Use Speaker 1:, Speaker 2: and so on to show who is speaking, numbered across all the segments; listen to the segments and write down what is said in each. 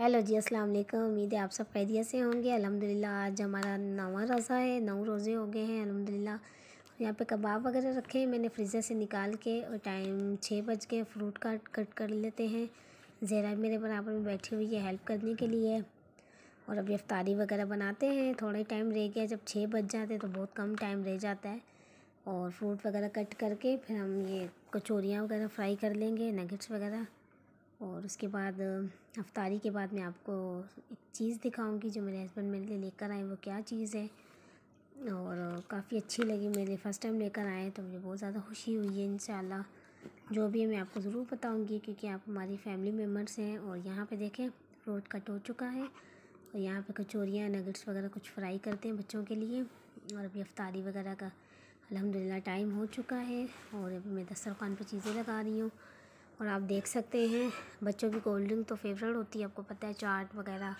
Speaker 1: hello जी अस्सलाम वालेकुम उम्मीद है आप सब कैदियत से होंगे अल्हम्दुलिल्लाह आज हमारा नवा रोज़ा है नौ रोज़े हो गए हैं अल्हम्दुलिल्लाह यहाँ पे कबाब वगैरह रखे हैं मैंने फ्रीज़र से निकाल के और टाइम छः बज के फ्रूट काट कट कर लेते हैं ज़रा मेरे बराबर में बैठी हुई है हेल्प करने के लिए और अभी अफ्तारी वगैरह बनाते हैं थोड़ा टाइम रह गया जब छः बज जाते तो बहुत कम टाइम रह जाता है और फ्रूट वगैरह कट करके फिर हम ये कचौरियाँ वगैरह फ्राई कर लेंगे नगेट्स वगैरह और उसके बाद अफ्तारी के बाद मैं आपको एक चीज़ दिखाऊंगी जो मेरे हस्बैंड मेरे लिए लेकर आए वो क्या चीज़ है और काफ़ी अच्छी लगी मेरे फ़र्स्ट टाइम लेकर आए तो मुझे बहुत ज़्यादा खुशी हुई है इन जो भी है मैं आपको ज़रूर बताऊँगी क्योंकि आप हमारी फैमिली मेम्बर्स हैं और यहाँ पर देखें फ्रूट कट हो चुका है और यहाँ पर कचोरियाँ नगेट्स वगैरह कुछ फ्राई करते हैं बच्चों के लिए और अभी अफ्तारी वगैरह का अलहमदिल्ला टाइम हो चुका है और अभी मैं दस्तरखान पर चीज़ें लगा रही हूँ और आप देख सकते हैं बच्चों की कोल्ड ड्रिंक तो फेवरेट होती है आपको पता है चाट वगैरह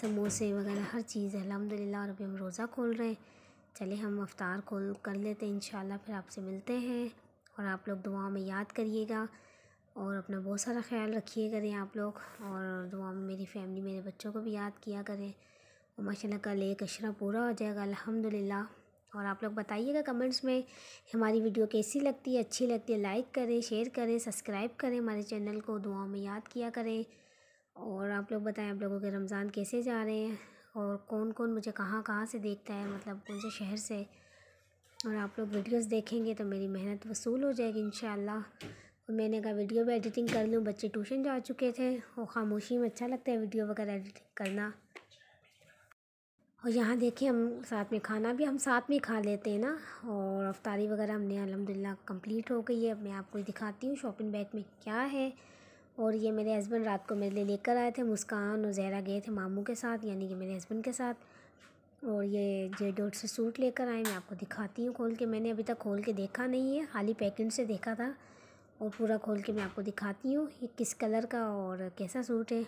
Speaker 1: समोसे वगैरह हर चीज़ है अलहमदिल्ला और अभी हम रोज़ा खोल रहे हैं चले हम अवतार खोल कर लेते हैं इन फिर आपसे मिलते हैं और आप लोग दुआ में याद करिएगा और अपना बहुत सारा ख्याल रखिए करें आप लोग और दुआ में मेरी फैमिली मेरे बच्चों को भी याद किया करें और माशाल्लाह कल एक अशरा पूरा हो जाएगा अल्हम्दुलिल्लाह और आप लोग बताइएगा कमेंट्स में हमारी वीडियो कैसी लगती है अच्छी लगती है लाइक करें शेयर करें सब्सक्राइब करें हमारे चैनल को दुआओं में याद किया करें और आप लोग बताएं आप लोगों के रमज़ान कैसे जा रहे हैं और कौन कौन मुझे कहाँ कहाँ से देखता है मतलब कौन से शहर से और आप लोग वीडियोस देखेंगे तो मेरी मेहनत वसूल हो जाएगी इन मैंने कहा वीडियो भी एडिटिंग कर लूँ बच्चे ट्यूशन जा चुके थे और ख़ामोशी में अच्छा लगता है वीडियो वगैरह एडिटिंग करना और यहाँ देखिए हम साथ में खाना भी हम साथ में खा लेते हैं ना और अफ्तारी वगैरह हमने अलहमदिल्ला कंप्लीट हो गई है अब मैं आपको दिखाती हूँ शॉपिंग बैग में क्या है और ये मेरे हस्बैंड रात को मेरे लिए लेकर आए थे मुस्कान और जहरा गए थे मामू के साथ यानी कि मेरे हस्बैंड के साथ और ये जे डोट से सूट लेकर आए मैं आपको दिखाती हूँ खोल के मैंने अभी तक खोल के देखा नहीं है खाली पैकेट से देखा था और पूरा खोल के मैं आपको दिखाती हूँ ये किस कलर का और कैसा सूट है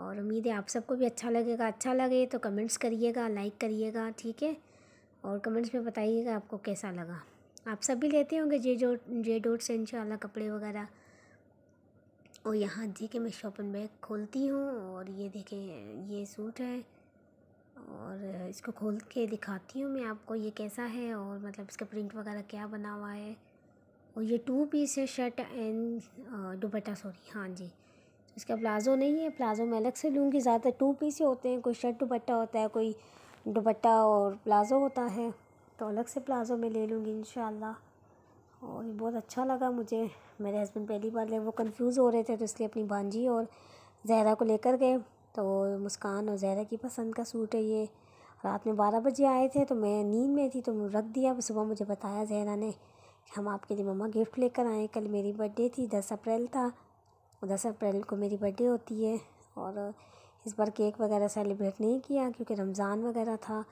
Speaker 1: और उम्मीद है आप सबको भी अच्छा लगेगा अच्छा लगे तो कमेंट्स करिएगा लाइक करिएगा ठीक है और कमेंट्स में बताइएगा आपको कैसा लगा आप सब भी लेते होंगे जे जो जे डोट से इनशाला कपड़े वगैरह और यहाँ देखे मैं शॉपिंग बैग खोलती हूँ और ये देखें ये सूट है और इसको खोल के दिखाती हूँ मैं आपको ये कैसा है और मतलब इसका प्रिंट वगैरह क्या बना हुआ है और ये टू पीस है शर्ट एंड दुपट्टा सॉरी हाँ जी इसका प्लाज़ो नहीं है प्लाज़ो मैं अलग से लूँगी ज़्यादातर टू पीस ही होते हैं कोई शर्ट दुपट्टा होता है कोई दुपट्टा और प्लाज़ो होता है तो अलग से प्लाज़ो में ले लूँगी इन और बहुत अच्छा लगा मुझे मेरे हस्बैंड पहली बार ले वो कंफ्यूज हो रहे थे तो इसलिए अपनी भांजी और जहरा को लेकर गए तो मुस्कान और जहरा की पसंद का सूट है ये रात में बारह बजे आए थे तो मैं नींद में थी तो रख दिया सुबह मुझे बताया जहरा ने हम आपके लिए मम्मा गिफ्ट लेकर आए कल मेरी बर्थडे थी दस अप्रैल था और दस अप्रैल को मेरी बर्थडे होती है और इस बार केक वगैरह सेलिब्रेट नहीं किया क्योंकि रमज़ान वगैरह था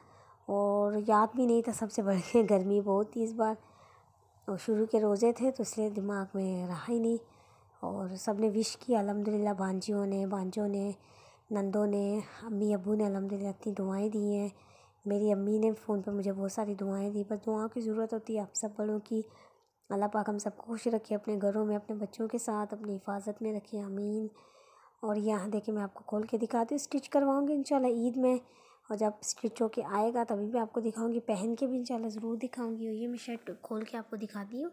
Speaker 1: और याद भी नहीं था सबसे बड़ी गर्मी बहुत थी इस बार और शुरू के रोज़े थे तो इसलिए दिमाग में रहा ही नहीं और सब ने विश किया अलहमदिल्ला भांजियों ने भांजों ने नंदों ने अम्मी अबू ने अलहमदिल्ला इतनी दुआएं दी हैं मेरी अम्मी ने फ़ोन पर मुझे बहुत सारी दुआएं दी बस दुआओं की ज़रूरत होती है आप सब बड़ों की अल्लाह पाक हम सबको खुश रखे अपने घरों में अपने बच्चों के साथ अपनी हिफाजत में रखे आमीन और यहाँ देखिए मैं आपको खोल के दिखाती हूँ स्टिच करवाऊँगी इंशाल्लाह ईद में और जब स्टिच होकर आएगा तभी भी आपको दिखाऊँगी पहन के भी इंशाल्लाह ज़रूर दिखाऊँगी और ये मैं शर्ट खोल के आपको दिखाती हूँ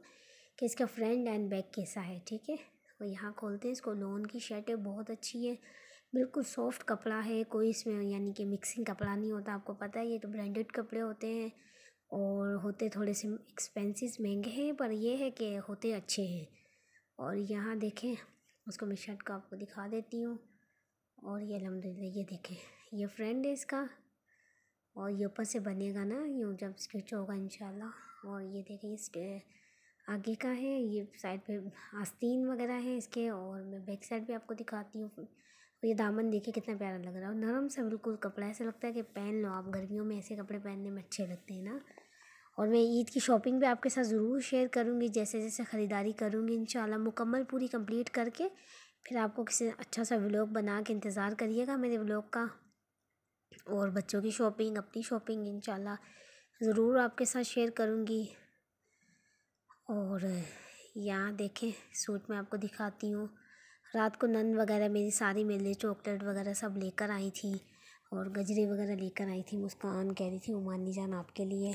Speaker 1: कि इसका फ्रंट एंड बैक कैसा है ठीक है और यहाँ खोलते हैं इसको लोन की शर्ट है बहुत अच्छी है बिल्कुल सॉफ्ट कपड़ा है कोई इसमें यानी कि मिक्सिंग कपड़ा नहीं होता आपको पता है ये तो ब्रांडेड कपड़े होते हैं और होते थोड़े से एक्सपेंसिस महंगे हैं पर ये है कि होते अच्छे हैं और यहाँ देखें उसको मैं शर्ट का आपको दिखा देती हूँ और ये अलहमद ये देखें ये फ्रेंड है इसका और ये ऊपर से बनेगा ना यूँ जब स्टिच होगा इन और ये देखें इस आगे का है ये साइड पे आस्तीन वगैरह है इसके और मैं बैक साइड भी आपको दिखाती हूँ ये दामन देखिए कितना प्यारा लग रहा है और नरम सा बिल्कुल कपड़ा ऐसा लगता है कि पहन लो आप गर्मियों में ऐसे कपड़े पहनने में अच्छे लगते हैं ना और मैं ईद की शॉपिंग भी आपके साथ ज़रूर शेयर करूँगी जैसे जैसे ख़रीदारी करूँगी इन मुकम्मल पूरी कंप्लीट करके फिर आपको किसी अच्छा सा व्लॉग बना के इंतज़ार करिएगा मेरे व्लॉग का और बच्चों की शॉपिंग अपनी शॉपिंग इन ज़रूर आपके साथ शेयर करूँगी और यहाँ देखें सूट मैं आपको दिखाती हूँ रात को नंद वगैरह मेरी सारी मेरे लिए चॉकलेट वगैरह सब लेकर आई थी और गजरे वगैरह लेकर आई थी मुस्कान कह रही थी उमानी जान आपके लिए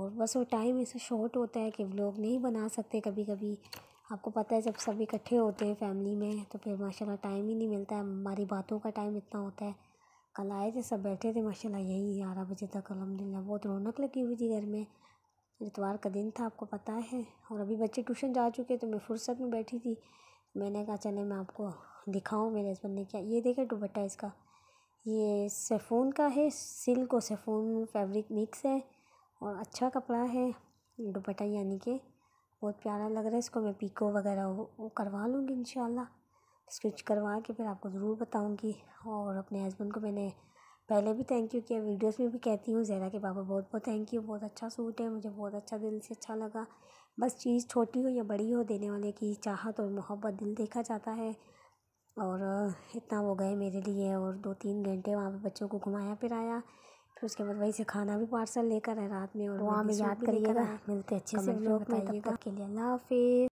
Speaker 1: और बस वो टाइम ऐसा शॉर्ट होता है कि व्लॉग नहीं बना सकते कभी कभी आपको पता है जब सब इकट्ठे होते हैं फैमिली में तो फिर माशाल्लाह टाइम ही नहीं मिलता है हमारी बातों का टाइम इतना होता है कल आए थे सब बैठे थे माशाल्लाह यही ग्यारह बजे तक अलहमदिल्ला बहुत रौनक लगी हुई थी घर में इतवार का दिन था आपको पता है और अभी बच्चे ट्यूशन जा चुके तो मैं फुर्सत में बैठी थी मैंने कहा चले मैं आपको दिखाऊँ मेरे हस्बैंड ने क्या ये देखा दुपट्टा इसका ये सेफून का है सिल्क और सेफून फैब्रिक मिक्स है और अच्छा कपड़ा है दुपट्टा यानी कि बहुत प्यारा लग रहा है इसको मैं पीको वगैरह वो करवा लूँगी इन स्टिच करवा के फिर आपको ज़रूर बताऊँगी और अपने हस्बैंड को मैंने पहले भी थैंक यू किया वीडियोस में भी कहती हूँ जहरा के पापा बहुत बहुत थैंक यू बहुत अच्छा सूट है मुझे बहुत अच्छा दिल से अच्छा लगा बस चीज़ छोटी हो या बड़ी हो देने वाले की चाहत और मोहब्बत दिल देखा जाता है और इतना वो गए मेरे लिए और दो तीन घंटे वहाँ पे बच्चों को घुमाया आया फिर उसके बाद वहीं से खाना भी पार्सल लेकर आए रात में और तो वहाँ में याद करिएगा मिलते अच्छे से लोग बताइएगा के लिए अल्लाह हाफिज़